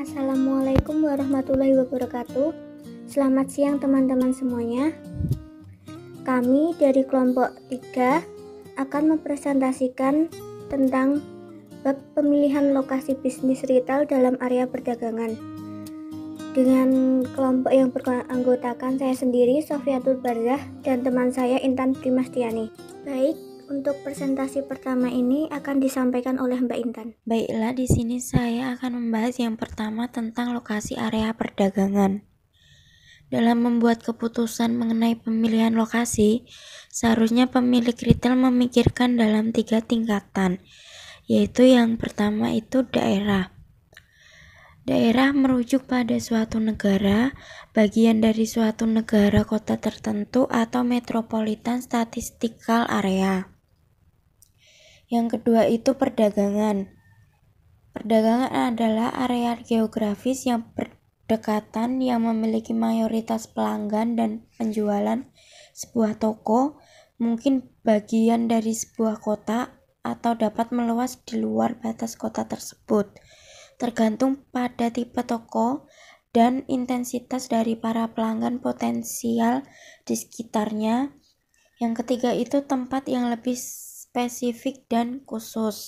Assalamualaikum warahmatullahi wabarakatuh. Selamat siang teman-teman semuanya. Kami dari kelompok 3 akan mempresentasikan tentang bab pemilihan lokasi bisnis retail dalam area perdagangan. Dengan kelompok yang beranggotakan saya sendiri, Sofiatul Barzah, dan teman saya Intan Primastiani. Baik, untuk presentasi pertama ini akan disampaikan oleh Mbak Intan. Baiklah, di sini saya akan membahas yang pertama tentang lokasi area perdagangan. Dalam membuat keputusan mengenai pemilihan lokasi, seharusnya pemilik retail memikirkan dalam tiga tingkatan, yaitu yang pertama itu daerah. Daerah merujuk pada suatu negara, bagian dari suatu negara kota tertentu atau metropolitan statistical area. Yang kedua itu perdagangan. Perdagangan adalah area geografis yang berdekatan yang memiliki mayoritas pelanggan dan penjualan sebuah toko, mungkin bagian dari sebuah kota atau dapat meluas di luar batas kota tersebut. Tergantung pada tipe toko dan intensitas dari para pelanggan potensial di sekitarnya. Yang ketiga itu tempat yang lebih spesifik dan khusus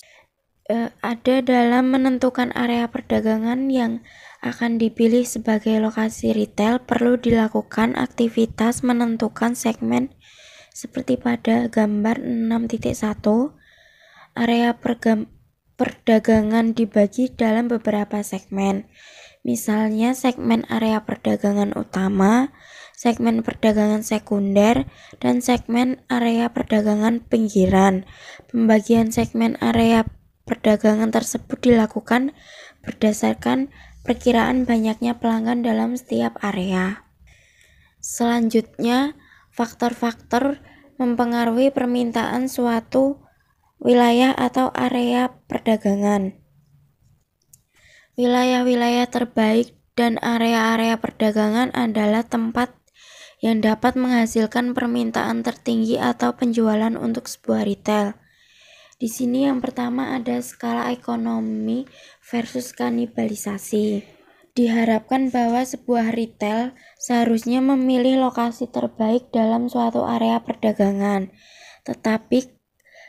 e, ada dalam menentukan area perdagangan yang akan dipilih sebagai lokasi retail perlu dilakukan aktivitas menentukan segmen seperti pada gambar 6.1 area perdagangan dibagi dalam beberapa segmen misalnya segmen area perdagangan utama segmen perdagangan sekunder, dan segmen area perdagangan pinggiran. Pembagian segmen area perdagangan tersebut dilakukan berdasarkan perkiraan banyaknya pelanggan dalam setiap area. Selanjutnya, faktor-faktor mempengaruhi permintaan suatu wilayah atau area perdagangan. Wilayah-wilayah terbaik dan area-area perdagangan adalah tempat yang dapat menghasilkan permintaan tertinggi atau penjualan untuk sebuah retail. Di sini yang pertama ada skala ekonomi versus kanibalisasi. Diharapkan bahwa sebuah retail seharusnya memilih lokasi terbaik dalam suatu area perdagangan. Tetapi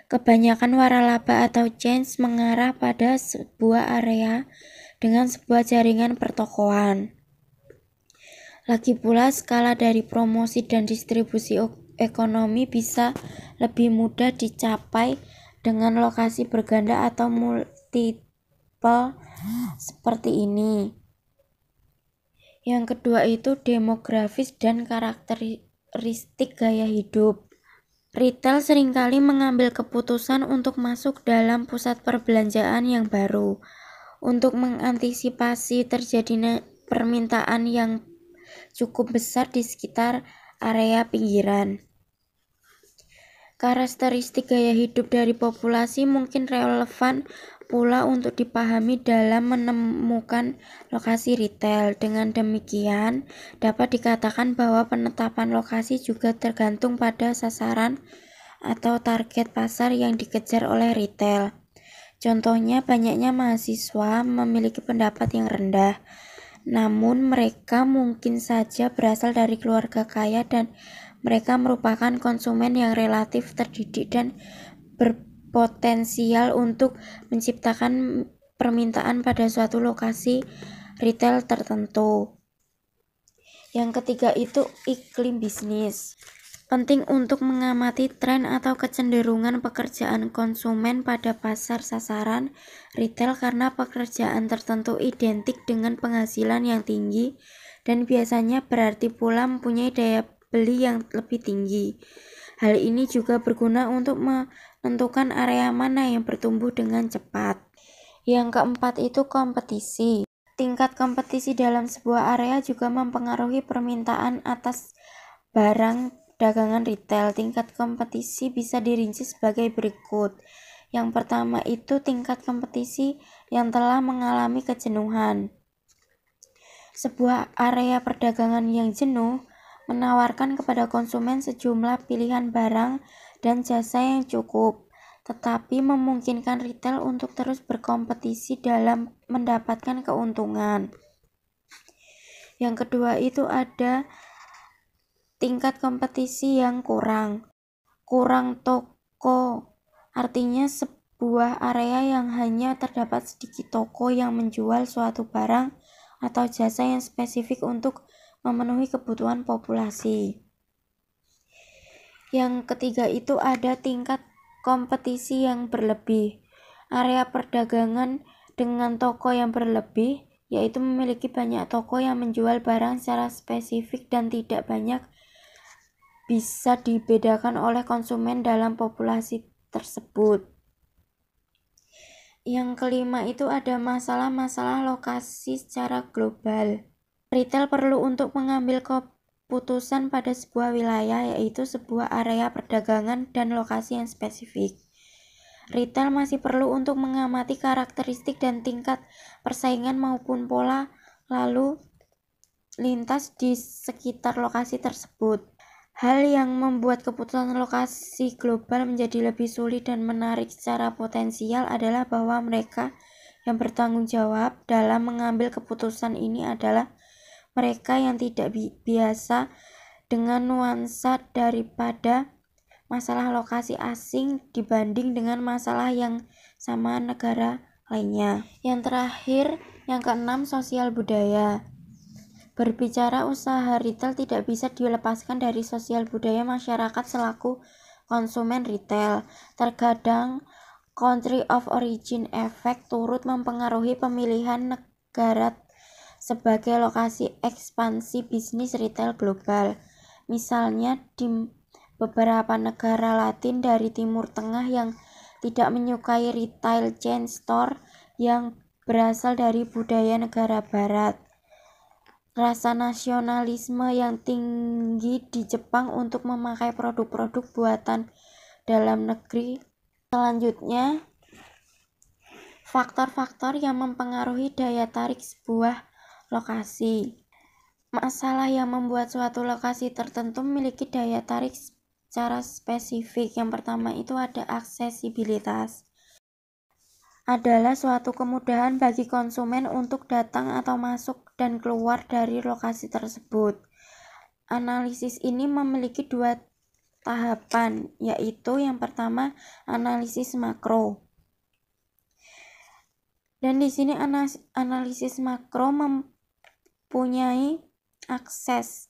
kebanyakan waralaba atau chains mengarah pada sebuah area dengan sebuah jaringan pertokoan. Lagi pula skala dari promosi dan distribusi ekonomi bisa lebih mudah dicapai dengan lokasi berganda atau multiple seperti ini. Yang kedua itu demografis dan karakteristik gaya hidup. Retail seringkali mengambil keputusan untuk masuk dalam pusat perbelanjaan yang baru untuk mengantisipasi terjadinya permintaan yang cukup besar di sekitar area pinggiran. Karakteristik gaya hidup dari populasi mungkin relevan pula untuk dipahami dalam menemukan lokasi retail. Dengan demikian, dapat dikatakan bahwa penetapan lokasi juga tergantung pada sasaran atau target pasar yang dikejar oleh retail. Contohnya, banyaknya mahasiswa memiliki pendapat yang rendah namun mereka mungkin saja berasal dari keluarga kaya dan mereka merupakan konsumen yang relatif terdidik dan berpotensial untuk menciptakan permintaan pada suatu lokasi retail tertentu. Yang ketiga itu iklim bisnis penting untuk mengamati tren atau kecenderungan pekerjaan konsumen pada pasar sasaran retail karena pekerjaan tertentu identik dengan penghasilan yang tinggi dan biasanya berarti pula mempunyai daya beli yang lebih tinggi. Hal ini juga berguna untuk menentukan area mana yang bertumbuh dengan cepat. Yang keempat itu kompetisi. Tingkat kompetisi dalam sebuah area juga mempengaruhi permintaan atas barang dagangan retail, tingkat kompetisi bisa dirinci sebagai berikut. Yang pertama itu tingkat kompetisi yang telah mengalami kejenuhan. Sebuah area perdagangan yang jenuh menawarkan kepada konsumen sejumlah pilihan barang dan jasa yang cukup, tetapi memungkinkan retail untuk terus berkompetisi dalam mendapatkan keuntungan. Yang kedua itu ada tingkat kompetisi yang kurang. Kurang toko, artinya sebuah area yang hanya terdapat sedikit toko yang menjual suatu barang atau jasa yang spesifik untuk memenuhi kebutuhan populasi. Yang ketiga itu ada tingkat kompetisi yang berlebih. Area perdagangan dengan toko yang berlebih yaitu memiliki banyak toko yang menjual barang secara spesifik dan tidak banyak bisa dibedakan oleh konsumen dalam populasi tersebut. Yang kelima itu ada masalah-masalah lokasi secara global. Retail perlu untuk mengambil keputusan pada sebuah wilayah yaitu sebuah area perdagangan dan lokasi yang spesifik. Retail masih perlu untuk mengamati karakteristik dan tingkat persaingan maupun pola lalu lintas di sekitar lokasi tersebut. Hal yang membuat keputusan lokasi global menjadi lebih sulit dan menarik secara potensial adalah bahwa mereka yang bertanggung jawab dalam mengambil keputusan ini adalah mereka yang tidak bi biasa dengan nuansa daripada masalah lokasi asing dibanding dengan masalah yang sama negara lainnya. Yang terakhir, yang keenam, sosial budaya. Berbicara usaha retail tidak bisa dilepaskan dari sosial budaya masyarakat selaku konsumen retail. Terkadang country of origin effect turut mempengaruhi pemilihan negara sebagai lokasi ekspansi bisnis retail global. Misalnya di beberapa negara Latin dari Timur Tengah yang tidak menyukai retail chain store yang berasal dari budaya negara barat rasa nasionalisme yang tinggi di Jepang untuk memakai produk-produk buatan dalam negeri. Selanjutnya, faktor-faktor yang mempengaruhi daya tarik sebuah lokasi. Masalah yang membuat suatu lokasi tertentu memiliki daya tarik secara spesifik. Yang pertama itu ada aksesibilitas adalah suatu kemudahan bagi konsumen untuk datang atau masuk dan keluar dari lokasi tersebut. Analisis ini memiliki dua tahapan, yaitu yang pertama analisis makro. Dan di sini analisis makro mempunyai akses.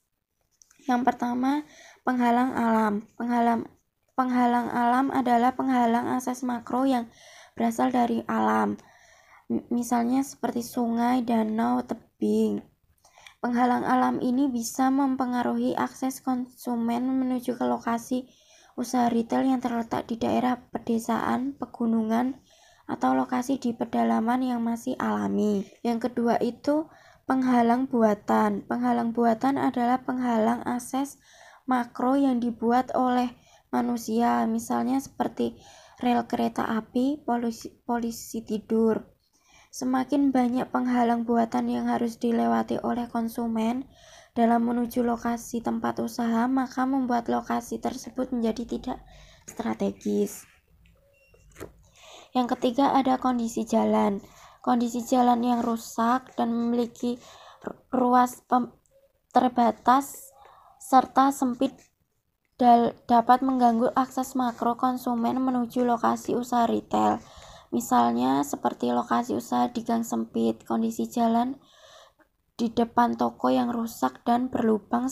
Yang pertama, penghalang alam. Penghalang penghalang alam adalah penghalang akses makro yang berasal dari alam, misalnya seperti sungai, danau, tebing. Penghalang alam ini bisa mempengaruhi akses konsumen menuju ke lokasi usaha retail yang terletak di daerah pedesaan, pegunungan, atau lokasi di pedalaman yang masih alami. Yang kedua itu penghalang buatan. Penghalang buatan adalah penghalang akses makro yang dibuat oleh manusia, misalnya seperti rel kereta api, polisi, polisi tidur. Semakin banyak penghalang buatan yang harus dilewati oleh konsumen dalam menuju lokasi tempat usaha, maka membuat lokasi tersebut menjadi tidak strategis. Yang ketiga ada kondisi jalan. Kondisi jalan yang rusak dan memiliki ruas terbatas serta sempit dapat mengganggu akses makro konsumen menuju lokasi usaha retail. Misalnya seperti lokasi usaha di gang sempit, kondisi jalan di depan toko yang rusak dan berlubang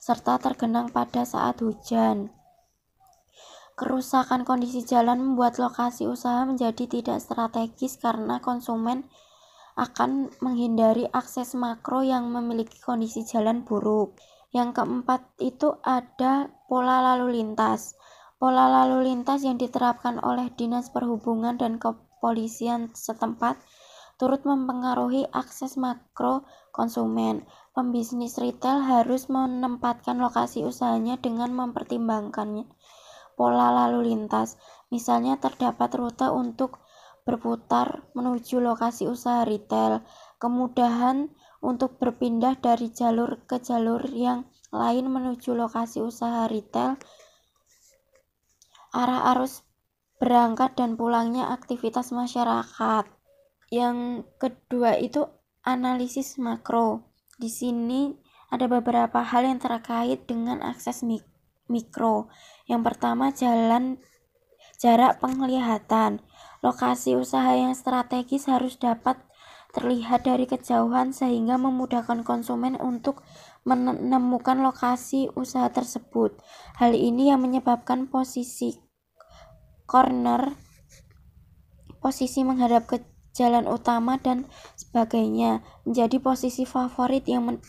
serta tergenang pada saat hujan. Kerusakan kondisi jalan membuat lokasi usaha menjadi tidak strategis karena konsumen akan menghindari akses makro yang memiliki kondisi jalan buruk. Yang keempat itu ada Pola lalu lintas. Pola lalu lintas yang diterapkan oleh Dinas Perhubungan dan Kepolisian setempat turut mempengaruhi akses makro konsumen. Pembisnis retail harus menempatkan lokasi usahanya dengan mempertimbangkan pola lalu lintas. Misalnya terdapat rute untuk berputar menuju lokasi usaha retail, kemudahan untuk berpindah dari jalur ke jalur yang lain menuju lokasi usaha retail. Arah arus berangkat dan pulangnya aktivitas masyarakat. Yang kedua itu analisis makro. Di sini ada beberapa hal yang terkait dengan akses mik mikro. Yang pertama jalan jarak penglihatan. Lokasi usaha yang strategis harus dapat terlihat dari kejauhan sehingga memudahkan konsumen untuk menemukan lokasi usaha tersebut. Hal ini yang menyebabkan posisi corner posisi menghadap ke jalan utama dan sebagainya menjadi posisi favorit yang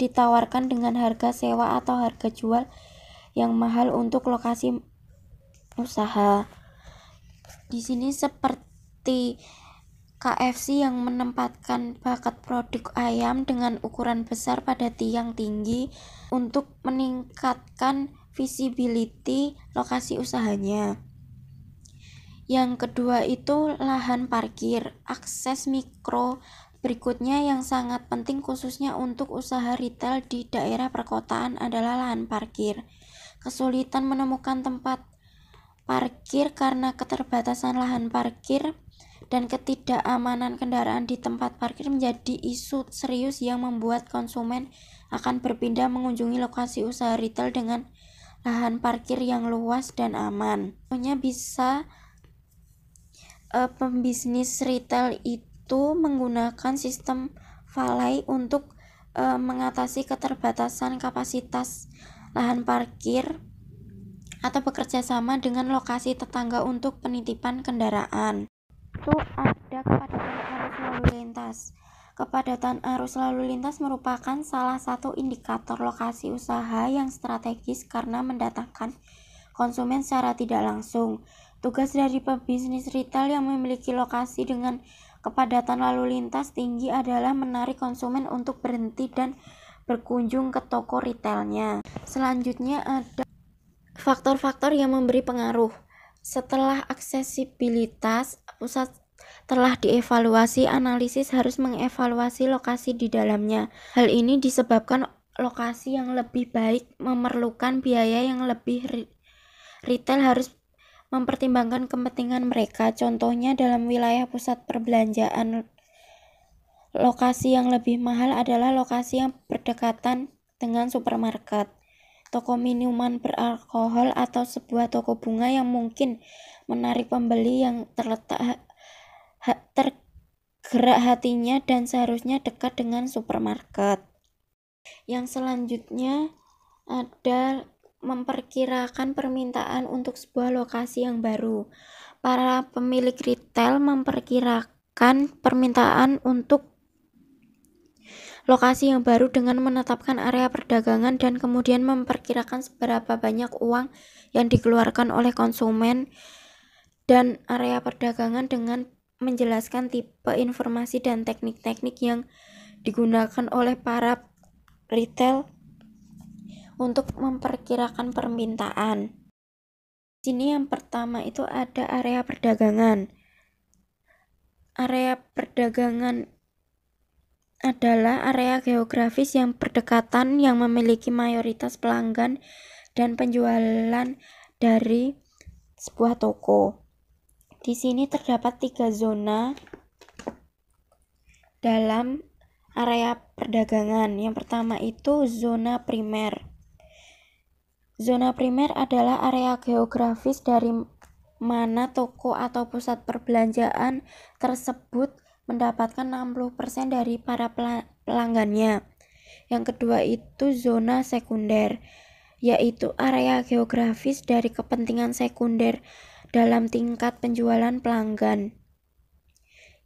ditawarkan dengan harga sewa atau harga jual yang mahal untuk lokasi usaha. Di sini seperti KFC yang menempatkan bakat produk ayam dengan ukuran besar pada tiang tinggi untuk meningkatkan visibility lokasi usahanya. Yang kedua itu lahan parkir, akses mikro Berikutnya yang sangat penting khususnya untuk usaha retail di daerah perkotaan adalah lahan parkir. Kesulitan menemukan tempat parkir karena keterbatasan lahan parkir dan ketidakamanan kendaraan di tempat parkir menjadi isu serius yang membuat konsumen akan berpindah mengunjungi lokasi usaha retail dengan lahan parkir yang luas dan aman. Punya bisa e, pembisnis retail itu menggunakan sistem valet untuk e, mengatasi keterbatasan kapasitas lahan parkir atau bekerja sama dengan lokasi tetangga untuk penitipan kendaraan itu ada kepadatan arus lalu lintas. Kepadatan arus lalu lintas merupakan salah satu indikator lokasi usaha yang strategis karena mendatangkan konsumen secara tidak langsung. Tugas dari pebisnis retail yang memiliki lokasi dengan kepadatan lalu lintas tinggi adalah menarik konsumen untuk berhenti dan berkunjung ke toko retailnya. Selanjutnya ada faktor-faktor yang memberi pengaruh. Setelah aksesibilitas, Pusat telah dievaluasi, analisis harus mengevaluasi lokasi di dalamnya. Hal ini disebabkan lokasi yang lebih baik memerlukan biaya yang lebih retail harus mempertimbangkan kepentingan mereka. Contohnya dalam wilayah pusat perbelanjaan lokasi yang lebih mahal adalah lokasi yang berdekatan dengan supermarket, toko minuman beralkohol atau sebuah toko bunga yang mungkin menarik pembeli yang terletak ha, tergerak hatinya dan seharusnya dekat dengan supermarket. Yang selanjutnya ada memperkirakan permintaan untuk sebuah lokasi yang baru. Para pemilik retail memperkirakan permintaan untuk lokasi yang baru dengan menetapkan area perdagangan dan kemudian memperkirakan seberapa banyak uang yang dikeluarkan oleh konsumen dan area perdagangan dengan menjelaskan tipe informasi dan teknik-teknik yang digunakan oleh para retail untuk memperkirakan permintaan. Sini yang pertama itu ada area perdagangan. Area perdagangan adalah area geografis yang berdekatan yang memiliki mayoritas pelanggan dan penjualan dari sebuah toko. Di sini terdapat tiga zona dalam area perdagangan. Yang pertama itu zona primer. Zona primer adalah area geografis dari mana toko atau pusat perbelanjaan tersebut mendapatkan 60% dari para pelanggannya. Yang kedua itu zona sekunder, yaitu area geografis dari kepentingan sekunder dalam tingkat penjualan pelanggan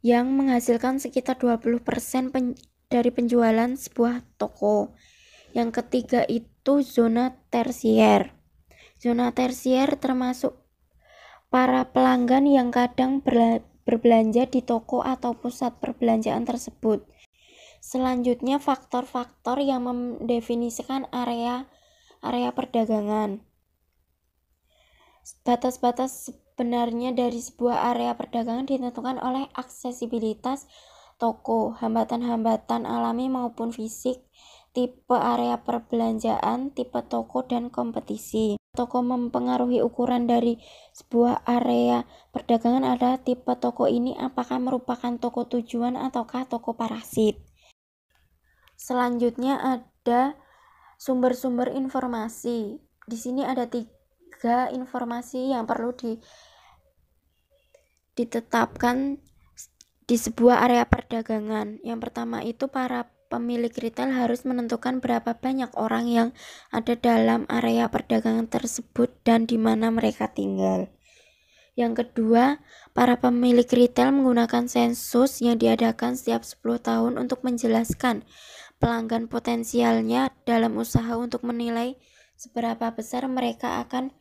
yang menghasilkan sekitar 20% pen dari penjualan sebuah toko. Yang ketiga itu zona tersier. Zona tersier termasuk para pelanggan yang kadang berbelanja di toko atau pusat perbelanjaan tersebut. Selanjutnya faktor-faktor yang mendefinisikan area area perdagangan. Batas-batas sebenarnya dari sebuah area perdagangan ditentukan oleh aksesibilitas toko, hambatan-hambatan alami maupun fisik, tipe area perbelanjaan, tipe toko, dan kompetisi. Toko mempengaruhi ukuran dari sebuah area perdagangan adalah tipe toko ini apakah merupakan toko tujuan ataukah toko parasit. Selanjutnya ada sumber-sumber informasi. Di sini ada tiga tiga informasi yang perlu di ditetapkan di sebuah area perdagangan. Yang pertama itu para pemilik retail harus menentukan berapa banyak orang yang ada dalam area perdagangan tersebut dan di mana mereka tinggal. Yang kedua, para pemilik retail menggunakan sensus yang diadakan setiap 10 tahun untuk menjelaskan pelanggan potensialnya dalam usaha untuk menilai seberapa besar mereka akan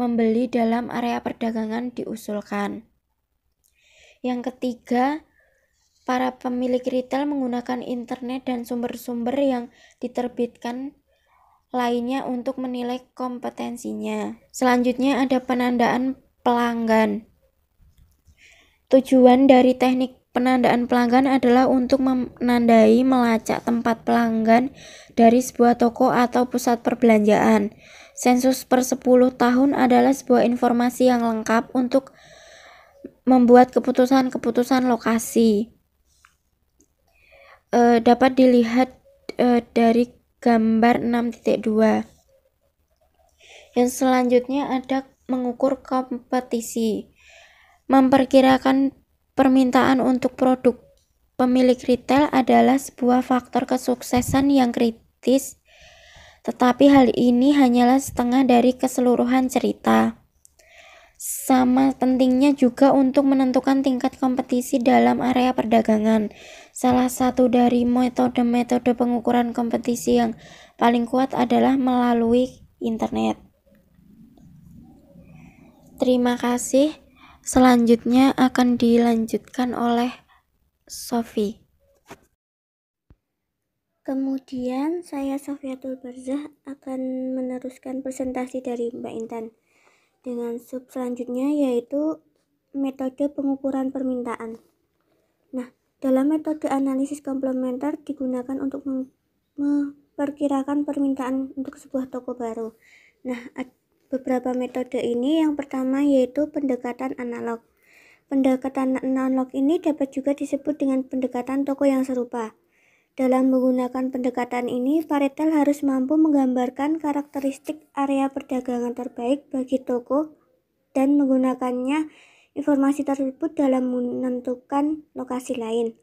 membeli dalam area perdagangan diusulkan. Yang ketiga, para pemilik retail menggunakan internet dan sumber-sumber yang diterbitkan lainnya untuk menilai kompetensinya. Selanjutnya ada penandaan pelanggan. Tujuan dari teknik penandaan pelanggan adalah untuk menandai melacak tempat pelanggan dari sebuah toko atau pusat perbelanjaan. Sensus per 10 tahun adalah sebuah informasi yang lengkap untuk membuat keputusan-keputusan lokasi. E, dapat dilihat e, dari gambar 6.2. Yang selanjutnya ada mengukur kompetisi. Memperkirakan permintaan untuk produk pemilik retail adalah sebuah faktor kesuksesan yang kritis tetapi hal ini hanyalah setengah dari keseluruhan cerita. Sama pentingnya juga untuk menentukan tingkat kompetisi dalam area perdagangan. Salah satu dari metode-metode pengukuran kompetisi yang paling kuat adalah melalui internet. Terima kasih. Selanjutnya akan dilanjutkan oleh Sophie. Kemudian saya Sofiatul Barzah akan meneruskan presentasi dari Mbak Intan dengan sub selanjutnya yaitu metode pengukuran permintaan. Nah, dalam metode analisis komplementer digunakan untuk memperkirakan permintaan untuk sebuah toko baru. Nah, beberapa metode ini yang pertama yaitu pendekatan analog. Pendekatan analog ini dapat juga disebut dengan pendekatan toko yang serupa. Dalam menggunakan pendekatan ini, Paretel harus mampu menggambarkan karakteristik area perdagangan terbaik bagi toko dan menggunakannya informasi tersebut dalam menentukan lokasi lain.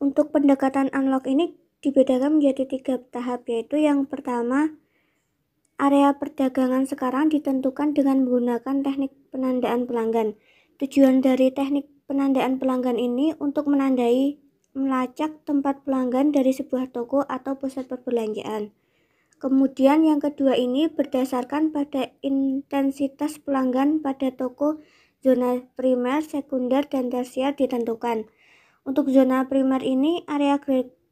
Untuk pendekatan unlock ini dibedakan menjadi tiga tahap, yaitu yang pertama, area perdagangan sekarang ditentukan dengan menggunakan teknik penandaan pelanggan. Tujuan dari teknik penandaan pelanggan ini untuk menandai melacak tempat pelanggan dari sebuah toko atau pusat perbelanjaan. Kemudian yang kedua ini berdasarkan pada intensitas pelanggan pada toko zona primer, sekunder, dan tersier ditentukan. Untuk zona primer ini area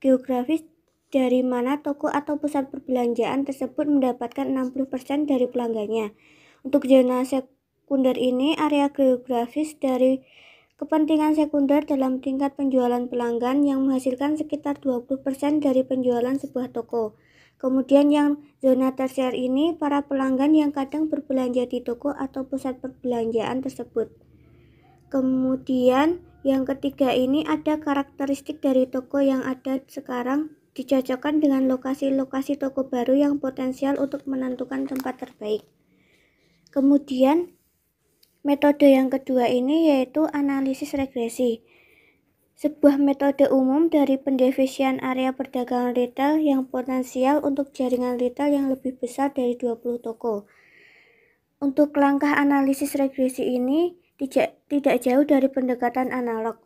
geografis dari mana toko atau pusat perbelanjaan tersebut mendapatkan 60% dari pelanggannya. Untuk zona sekunder ini area geografis dari Kepentingan sekunder dalam tingkat penjualan pelanggan yang menghasilkan sekitar 20% dari penjualan sebuah toko. Kemudian yang zona tersier ini para pelanggan yang kadang berbelanja di toko atau pusat perbelanjaan tersebut. Kemudian yang ketiga ini ada karakteristik dari toko yang ada sekarang dicocokkan dengan lokasi-lokasi toko baru yang potensial untuk menentukan tempat terbaik. Kemudian Metode yang kedua ini yaitu analisis regresi. Sebuah metode umum dari pendefisian area perdagangan retail yang potensial untuk jaringan retail yang lebih besar dari 20 toko. Untuk langkah analisis regresi ini tidak, tidak jauh dari pendekatan analog.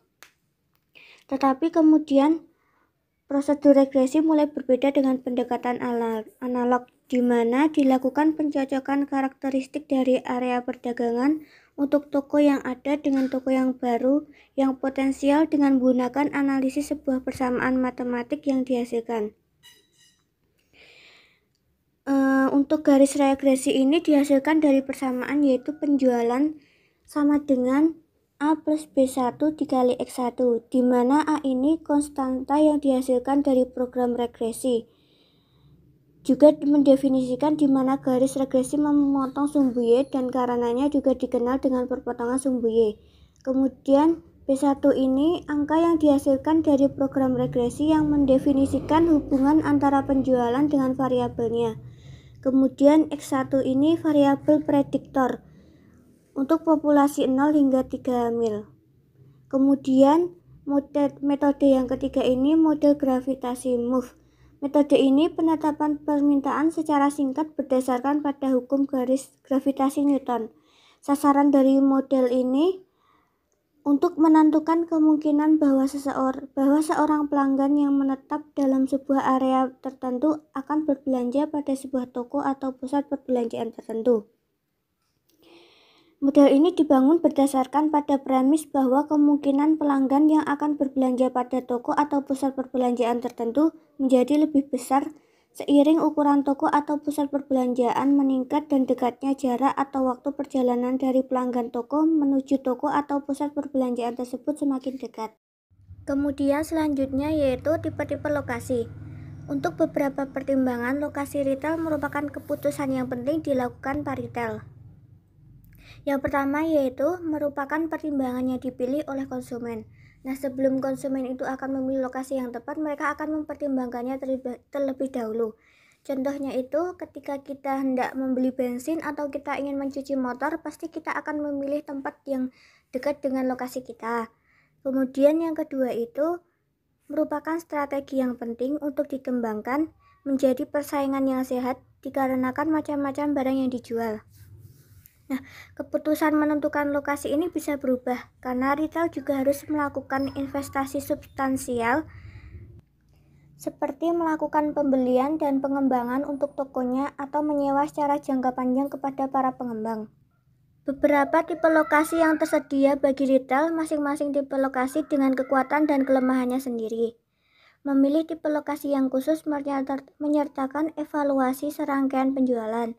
Tetapi kemudian prosedur regresi mulai berbeda dengan pendekatan analog di mana dilakukan pencocokan karakteristik dari area perdagangan untuk toko yang ada dengan toko yang baru yang potensial dengan menggunakan analisis sebuah persamaan matematik yang dihasilkan. Eh, untuk garis regresi ini dihasilkan dari persamaan yaitu penjualan sama dengan A plus B1 dikali X1, di mana A ini konstanta yang dihasilkan dari program regresi juga mendefinisikan di mana garis regresi memotong sumbu Y dan karenanya juga dikenal dengan perpotongan sumbu Y. Kemudian P1 ini angka yang dihasilkan dari program regresi yang mendefinisikan hubungan antara penjualan dengan variabelnya. Kemudian X1 ini variabel prediktor untuk populasi 0 hingga 3 mil. Kemudian metode yang ketiga ini model gravitasi move Metode ini penetapan permintaan secara singkat berdasarkan pada hukum garis gravitasi Newton. Sasaran dari model ini untuk menentukan kemungkinan bahwa seseorang bahwa seorang pelanggan yang menetap dalam sebuah area tertentu akan berbelanja pada sebuah toko atau pusat perbelanjaan tertentu. Model ini dibangun berdasarkan pada premis bahwa kemungkinan pelanggan yang akan berbelanja pada toko atau pusat perbelanjaan tertentu menjadi lebih besar seiring ukuran toko atau pusat perbelanjaan meningkat dan dekatnya jarak atau waktu perjalanan dari pelanggan toko menuju toko atau pusat perbelanjaan tersebut semakin dekat. Kemudian selanjutnya yaitu tipe-tipe lokasi. Untuk beberapa pertimbangan, lokasi retail merupakan keputusan yang penting dilakukan paritel. Yang pertama yaitu merupakan pertimbangan yang dipilih oleh konsumen. Nah, sebelum konsumen itu akan memilih lokasi yang tepat, mereka akan mempertimbangkannya terlebih dahulu. Contohnya itu ketika kita hendak membeli bensin atau kita ingin mencuci motor, pasti kita akan memilih tempat yang dekat dengan lokasi kita. Kemudian yang kedua itu merupakan strategi yang penting untuk dikembangkan menjadi persaingan yang sehat dikarenakan macam-macam barang yang dijual. Nah, keputusan menentukan lokasi ini bisa berubah karena retail juga harus melakukan investasi substansial seperti melakukan pembelian dan pengembangan untuk tokonya atau menyewa secara jangka panjang kepada para pengembang. Beberapa tipe lokasi yang tersedia bagi retail masing-masing tipe lokasi dengan kekuatan dan kelemahannya sendiri. Memilih tipe lokasi yang khusus menyertakan evaluasi serangkaian penjualan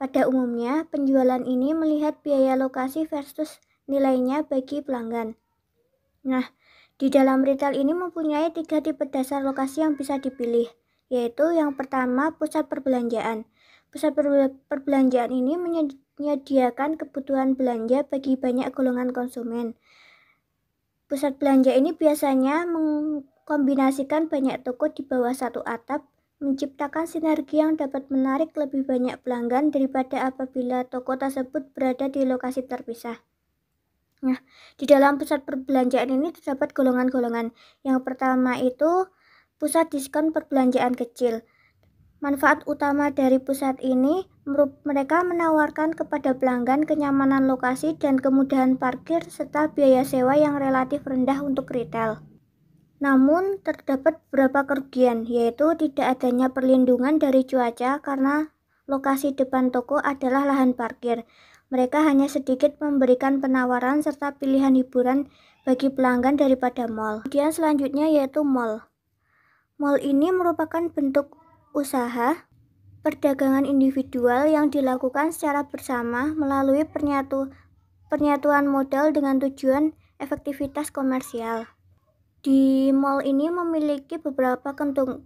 pada umumnya, penjualan ini melihat biaya lokasi versus nilainya bagi pelanggan. Nah, di dalam retail ini mempunyai tiga tipe dasar lokasi yang bisa dipilih, yaitu yang pertama pusat perbelanjaan. Pusat perbelanjaan ini menyediakan kebutuhan belanja bagi banyak golongan konsumen. Pusat belanja ini biasanya mengkombinasikan banyak toko di bawah satu atap menciptakan sinergi yang dapat menarik lebih banyak pelanggan daripada apabila toko tersebut berada di lokasi terpisah. Nah, di dalam pusat perbelanjaan ini terdapat golongan-golongan. Yang pertama itu pusat diskon perbelanjaan kecil. Manfaat utama dari pusat ini, mereka menawarkan kepada pelanggan kenyamanan lokasi dan kemudahan parkir serta biaya sewa yang relatif rendah untuk retail. Namun, terdapat beberapa kerugian, yaitu tidak adanya perlindungan dari cuaca karena lokasi depan toko adalah lahan parkir. Mereka hanya sedikit memberikan penawaran serta pilihan hiburan bagi pelanggan daripada mall. Kemudian selanjutnya yaitu mall. Mall ini merupakan bentuk usaha perdagangan individual yang dilakukan secara bersama melalui pernyatu, pernyatuan modal dengan tujuan efektivitas komersial. Di mall ini memiliki beberapa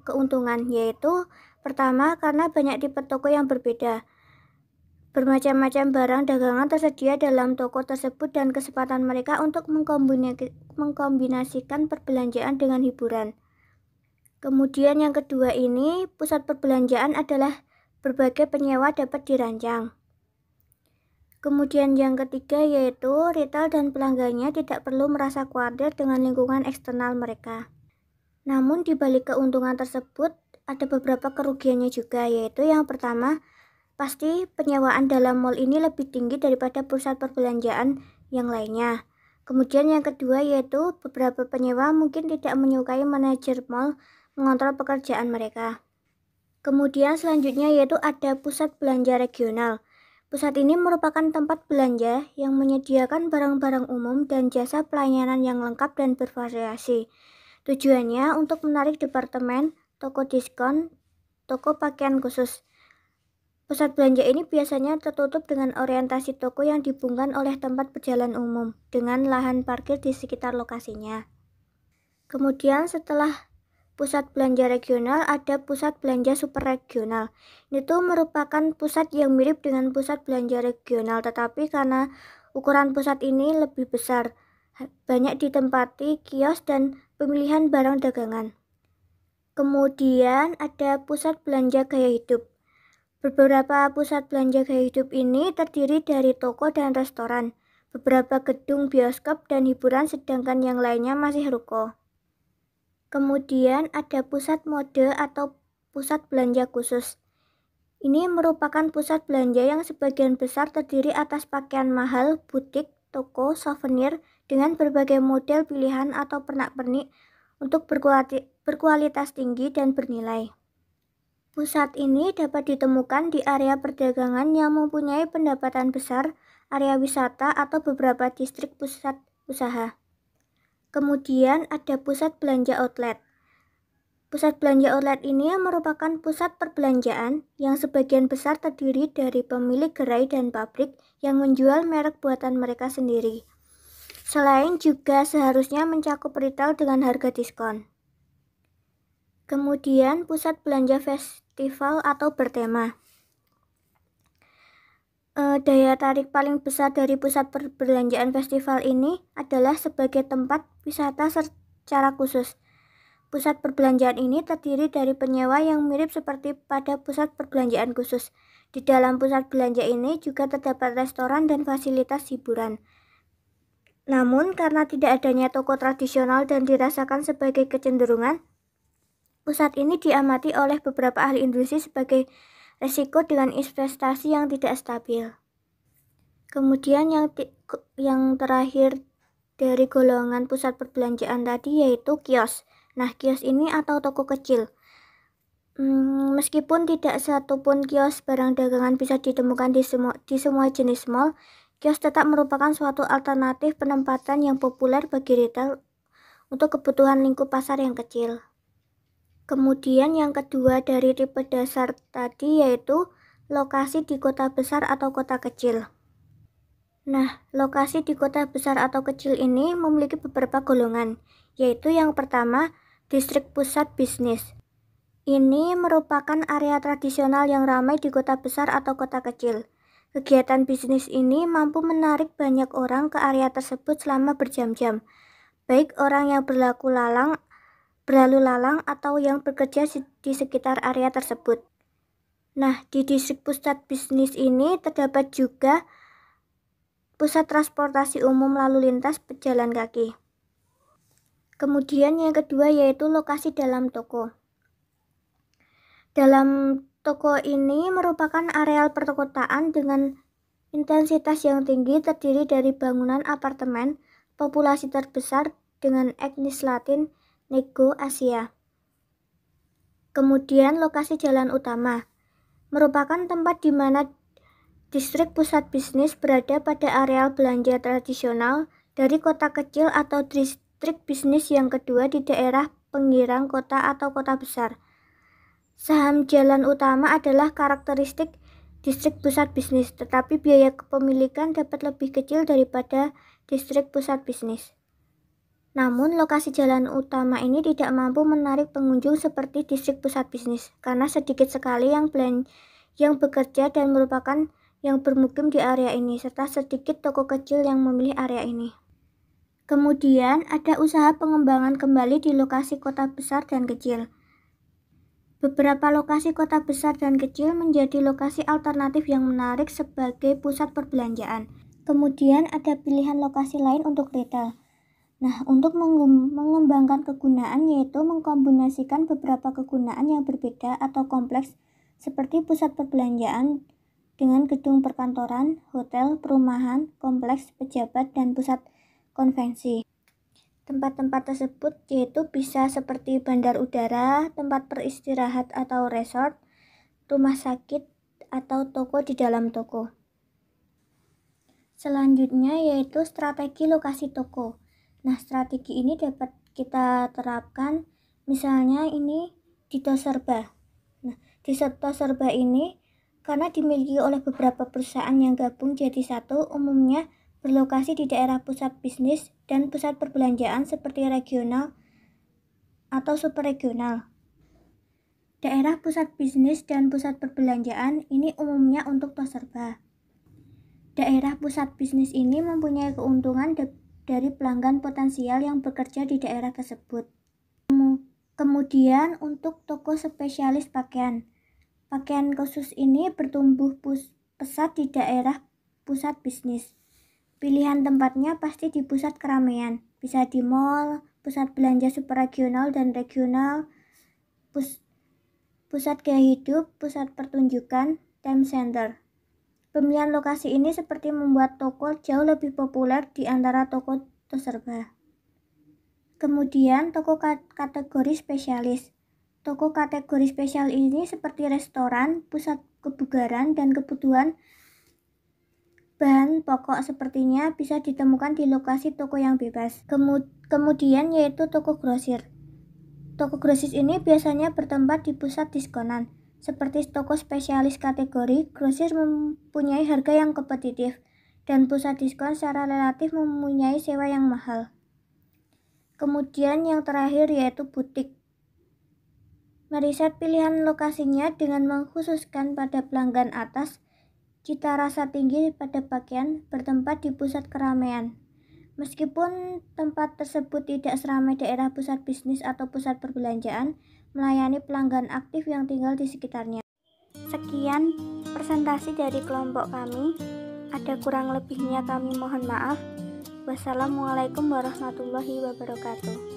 keuntungan, yaitu pertama karena banyak tipe toko yang berbeda. Bermacam-macam barang dagangan tersedia dalam toko tersebut dan kesempatan mereka untuk mengkombinasikan perbelanjaan dengan hiburan. Kemudian yang kedua ini, pusat perbelanjaan adalah berbagai penyewa dapat dirancang. Kemudian yang ketiga yaitu retail dan pelanggannya tidak perlu merasa khawatir dengan lingkungan eksternal mereka. Namun dibalik keuntungan tersebut ada beberapa kerugiannya juga yaitu yang pertama pasti penyewaan dalam mall ini lebih tinggi daripada pusat perbelanjaan yang lainnya. Kemudian yang kedua yaitu beberapa penyewa mungkin tidak menyukai manajer mall mengontrol pekerjaan mereka. Kemudian selanjutnya yaitu ada pusat belanja regional. Pusat ini merupakan tempat belanja yang menyediakan barang-barang umum dan jasa pelayanan yang lengkap dan bervariasi. Tujuannya untuk menarik departemen, toko diskon, toko pakaian khusus. Pusat belanja ini biasanya tertutup dengan orientasi toko yang dihubungkan oleh tempat berjalan umum dengan lahan parkir di sekitar lokasinya. Kemudian setelah pusat belanja regional, ada pusat belanja super regional. Itu merupakan pusat yang mirip dengan pusat belanja regional, tetapi karena ukuran pusat ini lebih besar, banyak ditempati kios dan pemilihan barang dagangan. Kemudian ada pusat belanja gaya hidup. Beberapa pusat belanja gaya hidup ini terdiri dari toko dan restoran, beberapa gedung bioskop dan hiburan sedangkan yang lainnya masih ruko. Kemudian ada pusat mode atau pusat belanja khusus. Ini merupakan pusat belanja yang sebagian besar terdiri atas pakaian mahal, butik, toko, souvenir, dengan berbagai model pilihan atau pernak-pernik untuk berkualitas tinggi dan bernilai. Pusat ini dapat ditemukan di area perdagangan yang mempunyai pendapatan besar, area wisata, atau beberapa distrik pusat usaha. Kemudian ada pusat belanja outlet. Pusat belanja outlet ini merupakan pusat perbelanjaan yang sebagian besar terdiri dari pemilik gerai dan pabrik yang menjual merek buatan mereka sendiri. Selain juga seharusnya mencakup retail dengan harga diskon. Kemudian pusat belanja festival atau bertema. Uh, daya tarik paling besar dari pusat perbelanjaan festival ini adalah sebagai tempat wisata secara khusus. Pusat perbelanjaan ini terdiri dari penyewa yang mirip seperti pada pusat perbelanjaan khusus. Di dalam pusat belanja ini juga terdapat restoran dan fasilitas hiburan. Namun, karena tidak adanya toko tradisional dan dirasakan sebagai kecenderungan, pusat ini diamati oleh beberapa ahli industri sebagai resiko dengan investasi yang tidak stabil. Kemudian yang yang terakhir dari golongan pusat perbelanjaan tadi yaitu kios. Nah, kios ini atau toko kecil. Hmm, meskipun tidak satupun kios barang dagangan bisa ditemukan di semua, di semua jenis mall, kios tetap merupakan suatu alternatif penempatan yang populer bagi retail untuk kebutuhan lingkup pasar yang kecil. Kemudian yang kedua dari tipe dasar tadi yaitu lokasi di kota besar atau kota kecil. Nah, lokasi di kota besar atau kecil ini memiliki beberapa golongan, yaitu yang pertama, distrik pusat bisnis. Ini merupakan area tradisional yang ramai di kota besar atau kota kecil. Kegiatan bisnis ini mampu menarik banyak orang ke area tersebut selama berjam-jam, baik orang yang berlaku lalang berlalu lalang atau yang bekerja di sekitar area tersebut. Nah, di distrik pusat bisnis ini terdapat juga pusat transportasi umum lalu lintas pejalan kaki. Kemudian yang kedua yaitu lokasi dalam toko. Dalam toko ini merupakan areal perkotaan dengan intensitas yang tinggi terdiri dari bangunan apartemen, populasi terbesar dengan etnis Latin Nego Asia. Kemudian lokasi jalan utama merupakan tempat di mana distrik pusat bisnis berada pada areal belanja tradisional dari kota kecil atau distrik bisnis yang kedua di daerah pengirang kota atau kota besar. Saham jalan utama adalah karakteristik distrik pusat bisnis, tetapi biaya kepemilikan dapat lebih kecil daripada distrik pusat bisnis. Namun, lokasi jalan utama ini tidak mampu menarik pengunjung seperti distrik pusat bisnis karena sedikit sekali yang yang bekerja dan merupakan yang bermukim di area ini serta sedikit toko kecil yang memilih area ini. Kemudian, ada usaha pengembangan kembali di lokasi kota besar dan kecil. Beberapa lokasi kota besar dan kecil menjadi lokasi alternatif yang menarik sebagai pusat perbelanjaan. Kemudian ada pilihan lokasi lain untuk retail Nah, untuk mengembangkan kegunaan yaitu mengkombinasikan beberapa kegunaan yang berbeda atau kompleks seperti pusat perbelanjaan dengan gedung perkantoran, hotel, perumahan, kompleks pejabat dan pusat konvensi. Tempat-tempat tersebut yaitu bisa seperti bandar udara, tempat peristirahat atau resort, rumah sakit atau toko di dalam toko. Selanjutnya yaitu strategi lokasi toko. Nah, strategi ini dapat kita terapkan misalnya ini toserba Serba. Nah, di Dito Serba ini karena dimiliki oleh beberapa perusahaan yang gabung jadi satu, umumnya berlokasi di daerah pusat bisnis dan pusat perbelanjaan seperti regional atau superregional Daerah pusat bisnis dan pusat perbelanjaan ini umumnya untuk toserba. Daerah pusat bisnis ini mempunyai keuntungan dari pelanggan potensial yang bekerja di daerah tersebut. Kemudian untuk toko spesialis pakaian. Pakaian khusus ini bertumbuh pesat di daerah pusat bisnis. Pilihan tempatnya pasti di pusat keramaian, bisa di mall, pusat belanja super regional dan regional, pus pusat gaya hidup, pusat pertunjukan, time center. Pemilihan lokasi ini seperti membuat toko jauh lebih populer di antara toko terserba. Kemudian, toko kategori spesialis. Toko kategori spesial ini seperti restoran, pusat kebugaran, dan kebutuhan bahan pokok sepertinya bisa ditemukan di lokasi toko yang bebas. Kemudian yaitu toko grosir. Toko grosir ini biasanya bertempat di pusat diskonan seperti toko spesialis kategori, grosir mempunyai harga yang kompetitif, dan pusat diskon secara relatif mempunyai sewa yang mahal. Kemudian yang terakhir yaitu butik. Meriset pilihan lokasinya dengan mengkhususkan pada pelanggan atas, cita rasa tinggi pada pakaian bertempat di pusat keramaian. Meskipun tempat tersebut tidak seramai daerah pusat bisnis atau pusat perbelanjaan, melayani pelanggan aktif yang tinggal di sekitarnya. Sekian presentasi dari kelompok kami. Ada kurang lebihnya kami mohon maaf. Wassalamualaikum warahmatullahi wabarakatuh.